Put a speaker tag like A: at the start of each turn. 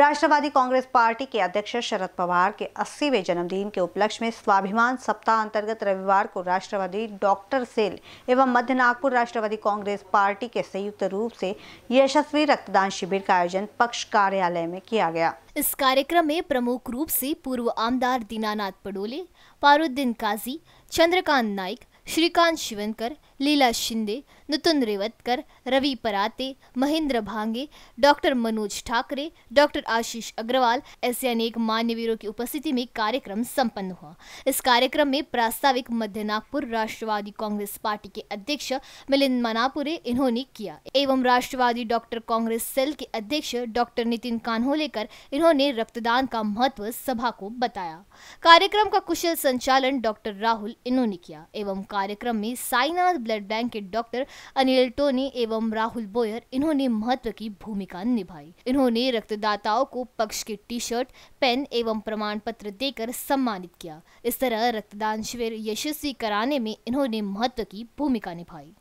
A: राष्ट्रवादी Congress party के अध्यक्ष शरद पवार के अस्सीवे जन्मदिन के उपलक्ष्य में स्वाभिमान सप्ताह अंतर्गत रविवार को राष्ट्रवादी डॉक्टर सेल एवं मध्य नागपुर राष्ट्रवादी कांग्रेस पार्टी के संयुक्त रूप
B: से यशस्वी रक्तदान शिविर का आयोजन पक्ष कार्यालय में किया गया इस कार्यक्रम में प्रमुख रूप से पूर्व आमदार दीनानाथ पडोले पारुद्दीन काजी चंद्रकांत नाइक श्रीकांत शिवनकर लीला शिंदे नितिन रेवतकर रवि पराते महेंद्र भांगे डॉक्टर मनोज ठाकरे डॉक्टर आशीष अग्रवाल ऐसे अनेक मान्यवीरों की उपस्थिति में कार्यक्रम संपन्न हुआ इस कार्यक्रम में प्रास्ताविक मध्य नागपुर राष्ट्रवादी कांग्रेस पार्टी के अध्यक्ष मिलिंद मनापुरे इन्होंने किया एवं राष्ट्रवादी डॉक्टर कांग्रेस सेल के अध्यक्ष डॉक्टर नितिन कान्होलेकर इन्होंने रक्तदान का महत्व सभा को बताया कार्यक्रम का कुशल संचालन डॉक्टर राहुल इन्होंने किया एवं कार्यक्रम में साईनाथ ब्लड बैंक के डॉक्टर अनिल टोनी एवं राहुल बोयर इन्होंने महत्व की भूमिका निभाई इन्होंने रक्तदाताओं को पक्ष के टी शर्ट पेन एवं प्रमाण पत्र देकर सम्मानित किया इस तरह रक्तदान शिविर यशस्वी कराने में इन्होंने महत्व की भूमिका निभाई